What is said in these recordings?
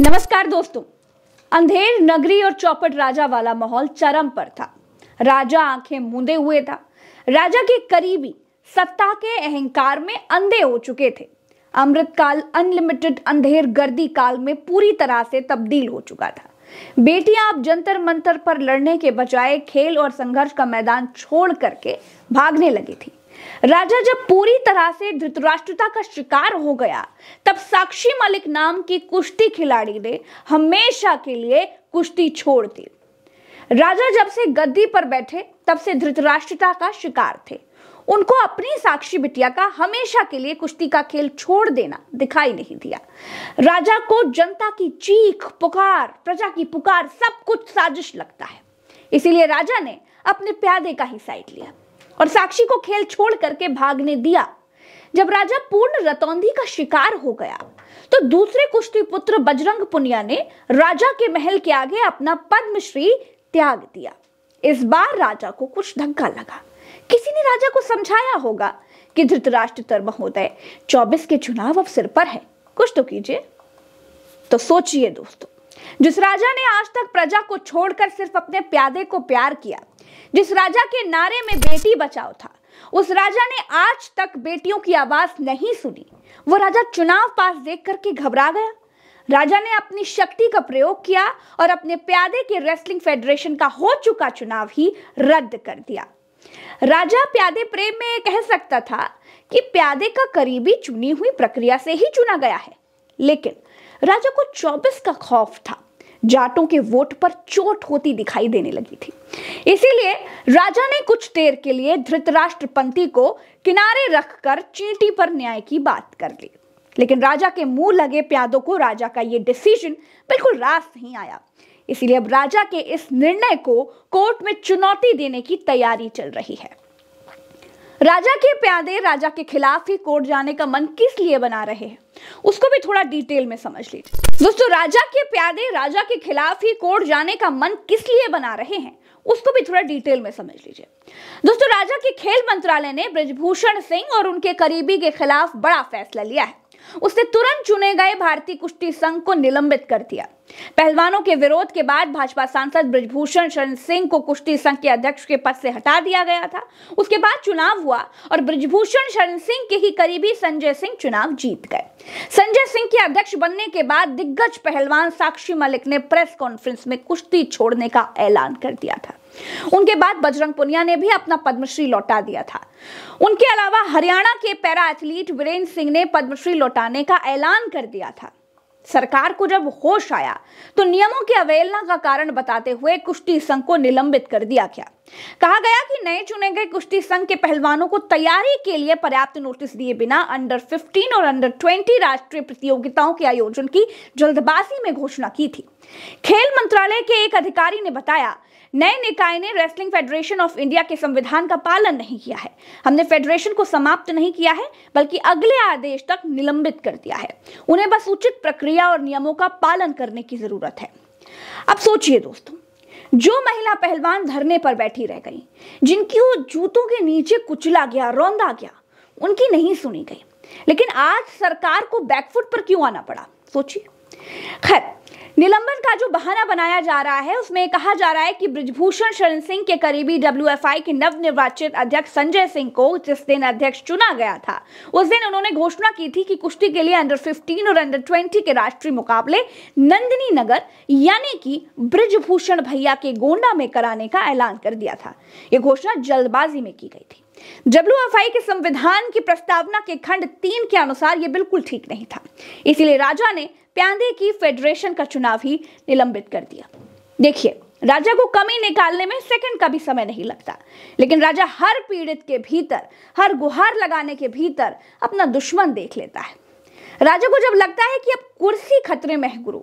नमस्कार दोस्तों अंधेर नगरी और चौपट राजा वाला माहौल चरम पर था राजा आंखें मूंदे हुए था राजा के करीबी सत्ता के अहंकार में अंधे हो चुके थे अमृतकाल अनलिमिटेड अंधेर गर्दी काल में पूरी तरह से तब्दील हो चुका था बेटियां अब जंतर मंतर पर लड़ने के बजाय खेल और संघर्ष का मैदान छोड़ करके भागने लगी थी राजा जब पूरी तरह से धृतराष्ट्रता का शिकार हो गया तब साक्षी मलिक नाम की कुश्ती खिलाड़ी ने हमेशा के लिए कुश्ती छोड़ दी राजा जब से गद्दी पर बैठे तब से धृतराष्ट्रता का शिकार थे उनको अपनी साक्षी बिटिया का हमेशा के लिए कुश्ती का खेल छोड़ देना दिखाई नहीं दिया राजा को जनता की चीख पुकार प्रजा की पुकार सब कुछ साजिश लगता है इसीलिए राजा ने अपने प्यादे का ही साइड लिया और साक्षी को खेल छोड़ करके भागने दिया जब राजा पूर्ण रतौंधी का शिकार हो गया तो दूसरे कुश्ती पुत्र बजरंग पुनिया ने राजा के महल के आगे अपना पद्मश्री त्याग दिया इस बार राजा को कुछ धक्का लगा किसी ने राजा को समझाया होगा कि धृतराष्ट्र तर महोदय चौबीस के चुनाव अवसर पर है कुछ तो कीजिए तो सोचिए दोस्तों जिस राजा ने आज तक प्रजा को छोड़कर सिर्फ अपने प्यादे को प्यार किया जिस राजा के नारे में बेटी बचाओ था उस राजा ने आज तक बेटियों की आवाज नहीं सुनी वो राजा चुनाव पास देख करके घबरा गया राजा ने अपनी शक्ति का प्रयोग किया और अपने प्यादे के रेसलिंग फेडरेशन का हो चुका चुनाव ही रद्द कर दिया राजा प्यादे प्रेम में कह सकता था कि प्यादे का करीबी चुनी हुई प्रक्रिया से ही चुना गया है लेकिन राजा को चौबीस का खौफ था जाटों के वोट पर चोट होती दिखाई देने लगी थी इसीलिए राजा ने कुछ देर के लिए धृतराष्ट्रपंथी को किनारे रखकर चींटी पर न्याय की बात कर ली लेकिन राजा के मुंह लगे प्यादों को राजा का यह डिसीजन बिल्कुल रास नहीं आया इसीलिए अब राजा के इस निर्णय को कोर्ट में चुनौती देने की तैयारी चल रही है राजा के प्यादे राजा के खिलाफ ही कोर्ट जाने का मन किस लिए बना रहे हैं उसको भी थोड़ा डिटेल में समझ लीजिए दोस्तों राजा के प्यादे राजा के खिलाफ ही कोर्ट जाने का मन किस लिए बना रहे हैं उसको भी थोड़ा डिटेल में समझ लीजिए दोस्तों राजा के खेल मंत्रालय ने ब्रजभूषण सिंह और उनके करीबी के खिलाफ बड़ा फैसला लिया है उसने तुरंत चुने गए भारतीय कुश्ती संघ को निलंबित कर दिया पहलवानों के विरोध के बाद भाजपा सांसद ब्रजभूषण शरण सिंह को कुश्ती संघ के अध्यक्ष के पद से हटा दिया गया था उसके बाद चुनाव हुआ और ब्रजभूषण शरण सिंह के ही करीबी संजय सिंह चुनाव जीत गए संजय सिंह के अध्यक्ष बनने के बाद दिग्गज पहलवान साक्षी मलिक ने प्रेस कॉन्फ्रेंस में कुश्ती छोड़ने का ऐलान कर दिया था उनके बाद बजरंग पुनिया ने भी अपना पद्मश्री लौटा दिया था उनके अलावा हरियाणा के पैरा एथलीट वीरेंद्र सिंह ने पद्मश्री लौटाने का ऐलान कर दिया था सरकार को जब होश आया तो नियमों की अवहेलना का कारण बताते हुए कुश्ती संघ को निलंबित कर दिया गया कहा गया कि नए चुने गए कुश्ती संघ के पहलवानों को तैयारी के लिए पर्याप्त नोटिस दिए बिना अंडर 15 और अंडर 20 राष्ट्रीय प्रतियोगिताओं के आयोजन की जल्दबाजी में घोषणा की थी खेल मंत्रालय के एक अधिकारी ने बताया नए निकाय ने रेसलिंग फेडरेशन ऑफ इंडिया के संविधान का पालन नहीं किया है हमने फेडरेशन को समाप्त नहीं किया है बल्कि अगले आदेश तक निलंबित कर दिया है उन्हें बस उचित प्रक्रिया और नियमों का पालन करने की जरूरत है अब सोचिए दोस्तों जो महिला पहलवान धरने पर बैठी रह गई जिनकी वो जूतों के नीचे कुचला गया रौंदा गया उनकी नहीं सुनी गई लेकिन आज सरकार को बैकफुट पर क्यों आना पड़ा सोचिए खैर निलंबन का जो बहाना बनाया जा रहा है उसमें कहा जा रहा है कि ब्रिजभूषण शरण सिंह के करीबी डब्ल्यू के नव निर्वाचित अध्यक्ष संजय सिंह को जिस दिन अध्यक्ष चुना गया था उस दिन उन्होंने घोषणा की थी कि कुश्ती के लिए अंडर 15 और अंडर 20 के राष्ट्रीय मुकाबले नंदिनी नगर यानी कि ब्रिजभूषण भैया के गोंडा में कराने का ऐलान कर दिया था यह घोषणा जल्दबाजी में की गई थी डब्ल्यू के संविधान की प्रस्तावना के खंड तीन के अनुसार ये बिल्कुल ठीक नहीं था इसीलिए राजा ने प्यादे की फेडरेशन का चुनाव ही निलंबित कर दिया देखिए राजा को कमी निकालने में सेकंड का भी समय नहीं लगता लेकिन राजा हर पीड़ित के भीतर हर गुहार लगाने के भीतर अपना दुश्मन देख लेता है राजा को जब लगता है कि अब कुर्सी खतरे में है गुरु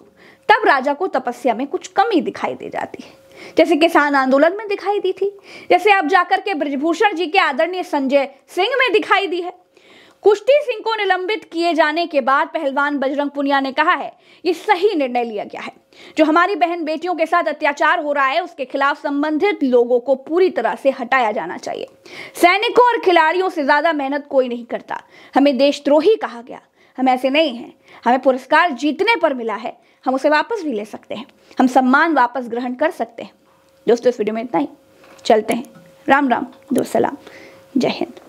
तब राजा को तपस्या में कुछ कमी दिखाई दे जाती है जैसे किसान आंदोलन में दिखाई दी थी जैसे अब जाकर के ब्रजभूषण जी के आदरणीय संजय सिंह में दिखाई दी है कुश्ती सिंह को निलंबित किए जाने के बाद पहलवान बजरंग पुनिया ने कहा है ये सही निर्णय लिया गया है जो हमारी बहन बेटियों के साथ अत्याचार हो रहा है उसके खिलाफ संबंधित लोगों को पूरी तरह से हटाया जाना चाहिए सैनिकों और खिलाड़ियों से ज्यादा मेहनत कोई नहीं करता हमें देशद्रोही कहा गया हम ऐसे नहीं हैं हमें पुरस्कार जीतने पर मिला है हम उसे वापस भी ले सकते हैं हम सम्मान वापस ग्रहण कर सकते हैं दोस्तों इस वीडियो में इतना ही चलते हैं राम राम दो सलाम जय हिंद